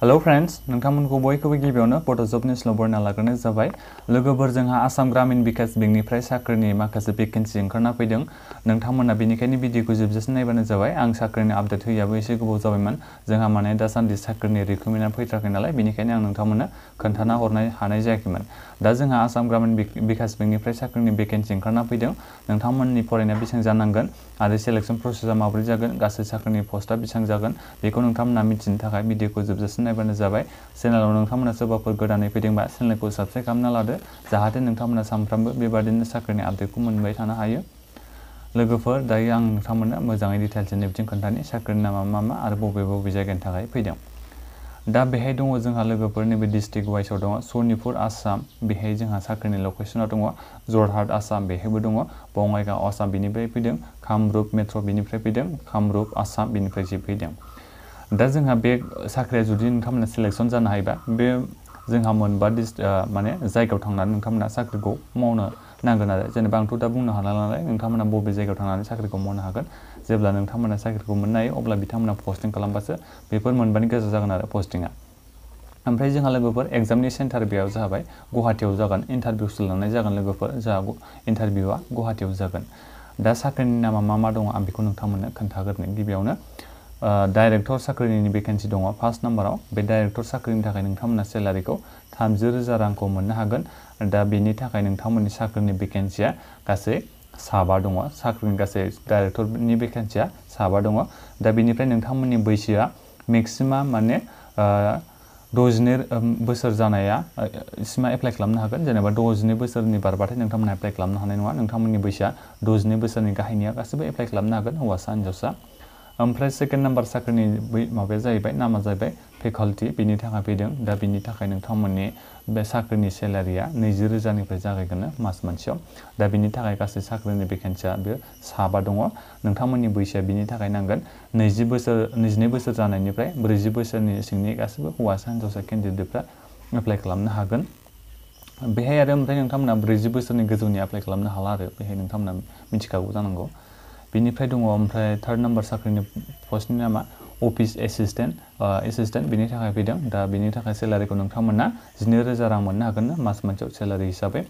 hello friends नोंथांमोनखौ बयखौबो गिबियावनो पट'जब निउसल' बरायना लाग्रोनाय जाबाय लोगोफोर जहाँ आसाम ग्रामीण बिकास बेंकनिफ्राय साख्रिनि माखासे भेकेन्सि ओंखारना फैदों नोंथांमोना बेनिखायनो भिडिअखौ जोबजासिम नायबानो जाबाय आं साख्रिनि आपडेट होयैयाबो एसे गोबाव जाबायमोन जोंहा माने दासान्दि साख्रिनि रिक्रुटमेन्टआ फैथाराखै नालाय बेनिखायनो आं नोंथांमोननो खोन्थाना हरनाय हानाय जायाखैमोन दा जोंहा आसाम ग्रामीण बिकास बेंकनिफ्राय साख्रिनि भेकेन्सि ओंखारना फैदों नोंथांमोननि फरायनाया बेसेबां जानांगोन आरो सेलेक्सन प्रसेसा माबोरै जागोन गासै साख्रिनि पस्टआ बेसेबां जागोन बेखौ नोंथांमोना मिथिनो थाखाय भिडिअखौ नायबानो जाबाय चेनेलाव नोंथांमोना सोरबाफोर गोदानै फैदोंबा चेनेलखौ साबसक्राइब खालामना लादो जाहाथे नोंथांमोना सानफ्रामबो बेबादिनो साख्रिनि आपडेटखौ मोनबाय थानो हायो लोगोफोर दायो आं नोंथांमोननो मोजाङै डिटेल्सजोंनो बिथिं खोन्थानि साख्रिनि नामा मा मा आरो बबे बबे जायगानि थाखाय फैदों दा बेहाय दङ जोंहा लोगोफोर नैबे डिस्ट्रिक्ट वाइसआव दङ सनिपुर आसाम बेहाय जोंहा साख्रिनि लकेसनाव दङ जरहाट आसाम बेहायबो दङ बङाइगाव आसाम बेनिफ्राय फैदों कामरुप मेट्र' बेनिफ्राय फैदों कामरुप आसाम बेनिफ्रायसो फैदों दा जोंहा बे साख्रिया जुदि नोंथांमोना सिलेक्सन जानो हायोबा बे जोंहा मोनबा डिस माने जायगायाव थांनानै नोंथांमोना साख्रिखौ मावनो नांगोन आरो जेनेबा आंथ' दा बुंनो हाला नालाय नोंथांमोना बबे जायगायाव थांनानै साख्रिखौ मावनो हागोन जेब्ला नोंथांमोना साख्रिखौ मोननो हायो अब्ला बिथांमोना पस्टिं खालामबासो बेफोर मोनबानि गेजेराव जागोन आरो पस्टिङा ओमफ्राय जोंहा लोगोफोर एग्जामनि सेन्टार बेयाव जाबाय गुवाहाटीयाव जागोन इन्टारभिउसो लानाय जागोन लोगोफोर जोंहा इन्टारभिउआ गुवाहाटीयाव जागोन दा साख्रिनि नामा मा मा दङ आं बेखौ नोंथांमोननो खोन्थागोरनि गिबियावनो डाइरेक्टर साख्रिनि भेकेन्सि दङ फार्स्ट नाम्बाराव बे डाइरेक्टर साख्रिनि थाखाय नोंथांमोना सेलारिखौ थामजि रोजा रांखौ मोननो हागोन दा बेनि थाखाय नोंथांमोननि साख्रिनि भेकेन्सिया गासै साबा दङ साख्रिनि गासै डाइरेक्टरनि भेकेन्सिया साबा दङ दा बेनिफ्राय नोंथांमोननि बैसोआ मेक्सिमाम माने द'जिनै बोसोर जानाया सिमा एप्लाइ खालामनो हागोन जेनेबा द'जिनै बोसोरनि बारबाथाय नोंथांमोना एप्लाइ खालामनो हानाय नङा नोंथांमोननि बैसोआ द'जिनै बोसोरनि गाहायनिया गासैबो एप्लाइ खालामनो हागोन हौवासा हिन्जावसा ओमफ्राय सेकेन्ड नाम्बार साख्रिनि बै माबाया जाहैबाय नामा जाहैबाय फेकाल्टि बिनि थाखाय फैदों दा बिनि थाखाय नोंथांमोननि बे साख्रिनि सेलारिया नैजि रोजानिफ्राय जागायगोन मास मोनसेयाव दा बिनि थाखाय गासै साख्रिनि भेकेन्सिया बे साबा दङ नोंथांमोननि बैसोआ बिनि थाखाय नांगोन नैजि बोसोर नैजिनै बोसोर जानायनिफ्राय ब्रैजि बोसोरनि सिंनि गासैबो हौवासा हिन्जावसा केन्डिडेटफ्रा एप्लाइ खालामनो हागोन बेहाय आरो ओमफ्राय नोंथांमोना ब्रैजि बोसोरनि गोजौनि एप्लाइ खालामनो हाला आरो बेहाय नोंथांमोना मिथिखागौ जानांगौ बिनिफ्राय दङ ओमफ्राय थार्ड नाम्बार साख्रिनि पस्टनि नामा अफिस एसिस्टेन्ट एसिस्टेन्ट बिनि थाखाय फैदों दा बिनि थाखाय सेलारिखौ नोंथांमोना जिनै रोजा रां मोननो हागोन मास मोनसेयाव सेलारि हिसाबै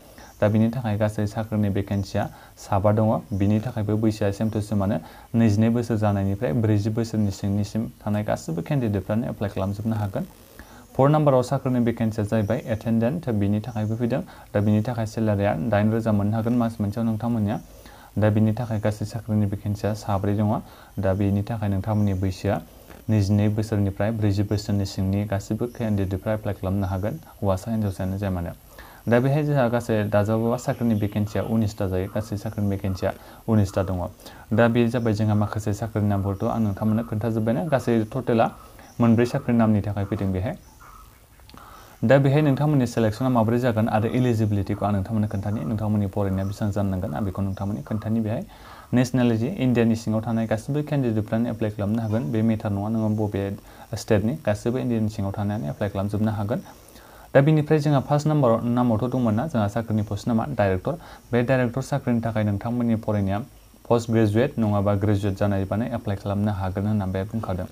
दा बिनि थाखाय गासै साख्रिनि भेकेन्सिया साबा दङ बिनि थाखायबो बैसोआ सेम टु सेमानो नैजिनै बोसोर जानायनिफ्राय ब्रैजि बोसोरनि सिंनिसिम थानाय गासैबो केन्डिडेटफ्रानो एप्लाइ खालामजोबनो हागोन फर नाम्बाराव साख्रिनि भेकेन्सिया जाहैबाय एटेन्डेन्ट बिनि थाखायबो फैदों दा बिनि थाखाय सेलारिया दाइन रोजा मोननो हागोन मास मोनसेयाव नोंथांमोननिया दा बेनि थाखाय गासै साख्रिनि भेकेन्सिया साब्रै दङ दा बेनि थाखाय नोंथांमोननि बैसोआ नैजिनै बोसोरनिफ्राय ब्रैजि बोसोरनि सिंनि गासैबो केन्डिडेटफ्रा एप्लाइ खालामनो हागोन हौवासा हिन्जावसायानो जाया मानो दा बेहाय जोंहा गासै दाजाबा साख्रिनि भेकेन्सिया उनिसथा जायो गासै साख्रिनि भेकेन्सिया उनिसथा दङ दा बे जाबाय जोंहा माखासे साख्रिनि नामफोरखौ आं नोंथांमोननो खोन्थाजोब्बायानो गासै टटेला मोनब्रै साख्रिनि नामनि थाखाय फैदों बेहाय दा बेहाय नोंथांमोननि सेलेक्सना माबोरै जागोन आरो इलिजिबिलिटिखौ आं नोंथांमोननो खोन्थानि नोंथांमोननि फरायनाया बेसेबां जानांगोन आं बेखौ नोंथांमोननि खोन्थानि बेहाय नेसनेलिटि इन्डियानि सिङाव थानाय गासैबो केन्डिडेटफ्रानो एप्लाइ खालामनो हागोन बे मेटार नङा नोङो बबे स्टेटनि गासैबो इन्डियानि सिङाव थानायानो एप्लाइ खालामजोबनो हागोन दा बेनिफ्राय जोंहा फार्स्ट नाम्बार नामावथ' दंमोन ना जोंहा साख्रिनि पस्ट नामा डाइरेक्टर बे डाइरेक्टर साख्रिनि थाखाय नोंथांमोननि फरायनाया पस्ट ग्रेजुवेट नङाबा ग्रेजुवेट जानायबानो एप्लाइ खालामनो हागोन होनना बे बुंखादों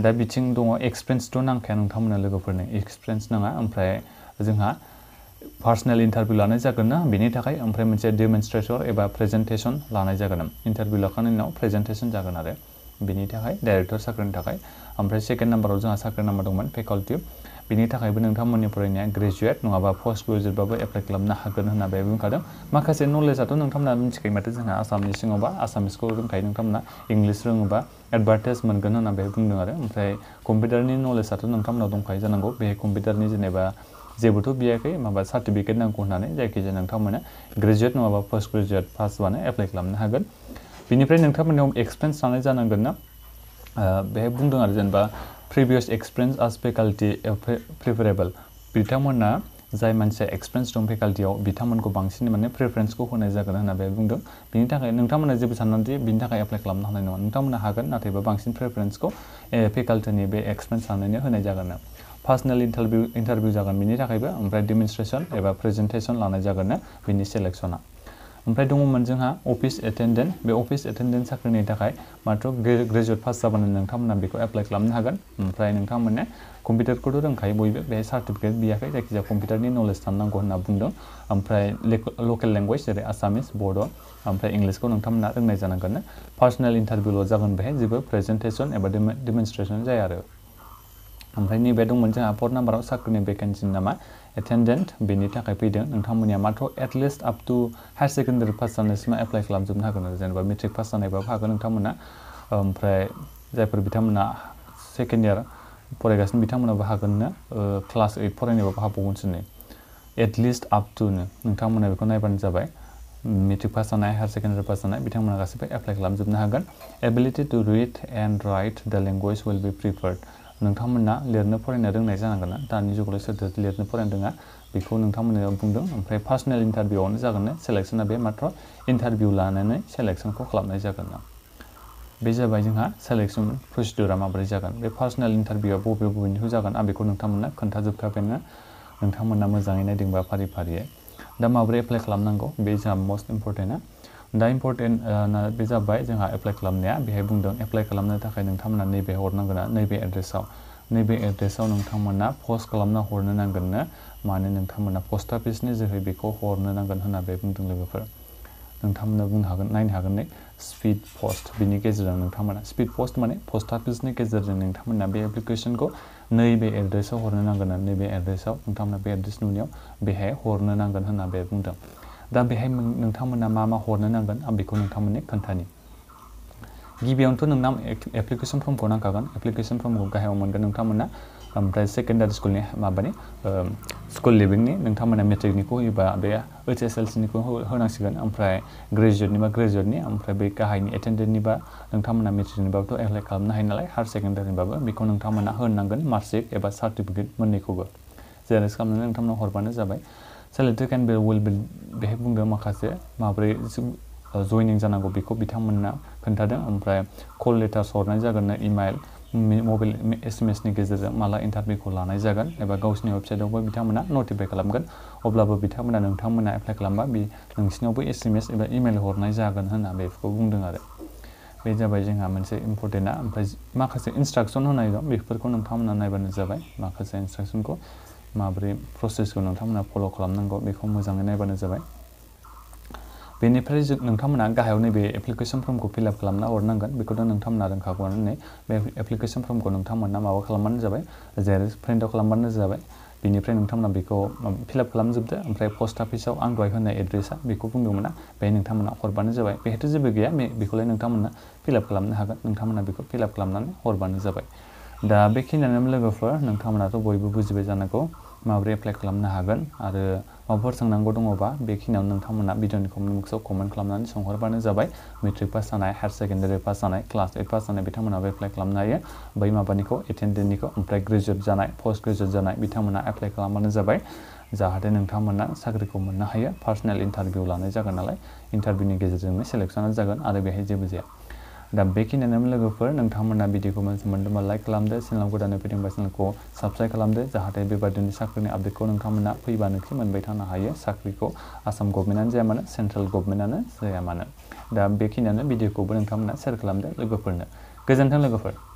दा बिथिं दङ एक्सपिरियेन्सथ' नांखाया नोंथांमोननो लोगोफोरनो एक्सपिरियेन्स नाङा ओमफ्राय जोंहा पार्सनेल इन्टारभिउ लानाय जागोन ना बेनि थाखाय ओमफ्राय मोनसे डेमनस्ट्रेटर एबा प्रेजेन्टेसन लानाय जागोन इन्टारभिउ लाखांनायनि उनाव प्रेजेन्टेसन जागोन आरो बेनि थाखाय डाइरेक्टर साख्रिनि थाखाय ओमफ्राय सेकेन्ड नाम्बाराव जोंहा साख्रि नाम्बार दंमोन फेकल्टि बेनि थाखायबो नोंथांमोननि फरायनाया ग्रेजुवेट नङाबा पस्ट ग्रेजुवेटबाबो एप्लाइ खालामनो हागोन होनना बेहाय बुंखादों माखासे नलेजाथ' नोंथांमोना मिथिखायो माथो जोंहा आसामनि सिङावबा आसामिसखौ रोंखायो नोंथांमोना इंलिस रोङोबा एडभार्टेज मोनगोन होनना बेहाय बुंदों आरो ओमफ्राय कम्पिउटारनि नलेजाथ' नोंथांमोनाव दंखायो जानांगौ बे कम्पिउटारनि जेनेबा जेबोथ' बियाखै माबा सार्टिफिकेट नांगौ होननानै जायखिजाया नोंथांमोना ग्रेजुवेट नङाबा पस्ट ग्रेजुएट पासबानो एप्लाइ खालामनो हागोन बेनिफ्राय नोंथांमोननियाव एक्सपिरियेन्स थानाय जानांगोन ना बेहाय बुंदों आरो जेनेबा previous experience as faculty preferable बिथांमोना जाय मानसिया एक्सपिरियेन्स दं फेकाल्टियाव बिथांमोनखौ बांसिन माने प्रिफारेन्सखौ होनाय जागोन होनना बे बुंदों बिनि थाखाय नोंथांमोना जेबो साननानै बिनि थाखाय एप्लाइ खालामनो हानाय नङा नोंथांमोना हागोन नाथायबा बांसिन प्रिफारेन्सखौ फेकाल्टिनि बे एक्सपिरियेन्स लानानै होनाय जागोन पार्सनेल इन्टारभिउ इन्टारभिउ जागोन बिनि थाखायबो ओमफ्राय डेमनस्ट्रेसन एबा प्रेजेन्टेसन लानाय जागोन बिनि सेलेक्सना ओमफ्राय दङमोन जोंहा अफिस एटेन्डेन्ट बे अफिस एटेन्डेन्ट साख्रिनि थाखाय माथ्र ग्रेजुवेट पास जाबानो नोंथांमोना बेखौ एप्लाइ खालामनो हागोन ओमफ्राय नोंथांमोननो कम्पिउटारखौथ' रोंखायो बयबो बे सार्टिफिकेट गैयाखै जायखिजाया कम्पिउटारनि नलेज थानो नांगौ होनना बुंदों ओमफ्राय लकेल लेंगुवेज जेरै आसामिस बड' ओमफ्राय इंलिसखौ नोंथांमोना रोंनाय जानांगोन पार्सनेल इन्टारभिउल' जागोन बेहाय जेबो प्रेजेन्टेसन एबा डेमनस्ट्रेसन जाया आरो ओमफ्राय नैबे दंमोन जोंहा फर नाम्बाराव साख्रिनि भेकेन्सि नामा एटेन्डेन्ट बेनि थाखाय फैदों नोंथांमोननिया माथ्र' at least up to higher secondary pass जानायसिमा एप्लाइ खालामजोबनो हागोन आरो जेनेबा मेट्रिक पास जानायबाबो हागोन नोंथांमोना ओमफ्राय जायफोर बिथांमोना सेकेन्ड इयार फरायगासिनो बिथांमोनाबो हागोननो क्लास ओइट फरायनायबाबो हाबावगोनसोनो एटलिस्ट आप टुनो नोंथांमोना बेखौ नायबानो जाबाय मेट्रिक पास जानाय हायार सेकेन्डारि पास जानाय बिथांमोना गासैबो एप्लाइ खालामजोबनो हागोन ability to read and write the language will be preferred नोंथांमोना लिरनो फरायनो रोंनाय जानांगोन ना दानि जुगावलाय सोरथो लिरनो फरायनो रोङा बेखौ नोंथांमोननो बुंदों ओमफ्राय पार्सनेल इन्टारभिउआवनो जागोन सेलेक्सना बे मात्र इन्टारभिउ लानानै सेलेक्सनखौ खालामनाय जागोन ना बे जाबाय जोंहा सेलेक्सन प्रसिडिउरा माबोरै जागोन बे पार्सनेल इन्टारभिउआ बबे बबेनिखौ जागोन आं बेखौ नोंथांमोना खोन्थाजोबखाबायानो नोंथांमोना मोजाङै नायदोंबा फारि फारियै दा माबोरै एप्लाइ खालामनांगौ बे जोंहा मस्ट इम्पर्टेन्टआ दा इम्पर्टेन्ट बे जाबाय जोंहा एप्लाइ खालामनाया बेहाय बुंदों एप्लाइ खालामनो थाखाय नोंथांमोना नैबे हरनांगोना नैबे एड्रेसाव नैबे एड्रेसाव नोंथांमोना पस्ट खालामना हरनो नांगोननो माने नोंथांमोना पस्ट अफिसनि जोहै बेखौ हरनो नांगोन होनना बे बुंदों लोगोफोर नोंथांमोना बुंनो हागोन नायनो हागोन नै स्पिड पस्ट बिनि गेजेरजों नोंथांमोना स्पिड पस्ट माने पस्ट अफिसनि गेजेरजों नोंथांमोना बे एप्लिकेशनखौ नैबे एड्रेसाव हरनो नांगोन नैबे एड्रेसाव नोंथांमोना बे एड्रेस नुनायाव बेहाय हरनो नांगोन होनना बे बुंदों दा बेहाय नोंथांमोना मा मा हरनो नांगोन आं बेखौ नोंथांमोननो खोन्थानि गिबियावनोथ' नोंना एप्लिकेसन फर्मखौ नांखागोन एप्लिकेसन फर्मखौ गाहायाव मोनगोन नोंथांमोना ओमफ्राय सेकेन्डारि स्कुलनि माबानि स्कुल लेभेलनि नोंथांमोना मेट्रिकनिखौ होयोबा बे ओइच एस एल सिनिखौ होनांसिगोन ओमफ्राय ग्रेजुवेटनिबा ग्रेजुवेटनि ओमफ्राय बे गाहायनि एटेन्डेन्टनिबा नोंथांमोना मेट्रिकनिबाबोथ' एप्लाइ खालामनो हायो नालाय हायार सेकेन्डारिनिबाबो बेखौ नोंथांमोना होनांगोन मार्कशिट एबा सार्टिफिकेट मोननैखौबो जेरेक्स खालामनानै नोंथांमोना हरबानो जाबाय सेलेक्टेड केन्डिडेट विल बेहाय बुंदों माखासे माब्रै जयनिं जानांगौ बेखौ बिथांमोना खोन्थादों ओमफ्राय कल लेटार्स हरनाय जागोन इमेल मबाइल एसएमएसनि गेजेरजों माला इन्टारभिउखौ लानाय जागोन एबा गावसिनि वेबसाइटआवबो बिथांमोना नटिफाइ खालामगोन अब्लाबो बिथांमोना नोंथांमोना एप्लाइ खालामबा बे नोंसिनावबो एसएमएस एबा इमेल हरनाय जागोन होनना बेखौ बुंदों आरो बे जाबाय जोंहा मोनसे इम्पर्टेन्टआ ओमफ्राय माखासे इन्सट्राकसन होनाय दं बेफोरखौ नोंथांमोना नायबानो जाबाय माखासे इन्सट्राकसनखौ माबोरै प्रसेसखौ नोंथांमोना फल' खालामनांगौ बेखौ मोजाङै नायबानो जाबाय बेनिफ्राय नोंथांमोना गाहायाव नैबे एप्लिकेसन फर्मखौ फिलआप खालामना हरनांगोन बेखौथ' नोंथांमोना रोंखागौआनो बे एप्लिकेसन फर्मखौ नोंथांमोना माबा खालामबानो जाबाय जेरेक्स प्रिन्टआव खालामबानो जाबाय बेनिफ्राय नोंथांमोना बेखौ फिलआप खालामजोबदो ओमफ्राय पस्ट अफिसाव आं दहाय होनाय एड्रेसा बेखौ बुंदोंमोन बे नोंथांमोना हरबानो जाबाय बेहायथ' जेबो गैया बेखौलाय नोंथांमोना फिलआप खालामनो हागोन नोंथांमोना बेखौ फिलआप खालामनानै हरबानो जाबाय दा बेखिनियानो लोगोफोर नोंथांमोनाथ' बयबो बुजिबाय जानांगौ माबोरै एप्लाइ खालामनो हागोन आरो माबाफोर सोंनांगौ दङबा बेखिनियावनो नोंथांमोना भिडिअ'नि कमेन्ट बक्सआव कमेन्ट खालामनानै सोंहरबानो जाबाय मेट्रिक पास जानाय हायार सेकेन्डारि पास जानाय क्लास एइट पास जानाय बिथांमोनाबो एप्लाइ खालामनो हायो बै माबानिखौ एटेन्डेन्टनिखौ ओमफ्राय ग्रेजुवेट जानाय पस्ट ग्रेजुवेट जानाय बिथांमोना एप्लाइ खालामबानो जाबाय जाहाथे नोंथांमोना साख्रिखौ मोननो हायो पार्सनेल इन्टारभिउ लानाय जागोन नालाय इन्टारभिउनि गेजेरजोंनो सेलेक्सना जागोन आरो बेहाय जेबो जाया दा बेखिनि होननानै लोगोफोर नोंथांमोना भिडिअखौ मोजां मोनदोंबा लाइक खालामदो चेनेलाव गोदानै फैदोंबा चेनेलखौ साबस्क्राइब खालामदो जाहाथे बेबादिनो साख्रिनि आपडेटखौ नोंथांमोना फैबानोखि मोनबाय थानो हायो साख्रिखौ आसाम गभर्नमेन्टआनो जाया मानो सेन्ट्रेल गभर्नमेन्टआनो जाया मानो दा बेखिनियानो भिडिअखौबो नोंथांमोना शेयार खालामदो लोगोफोरनो गोजोन्थों लोगोफोर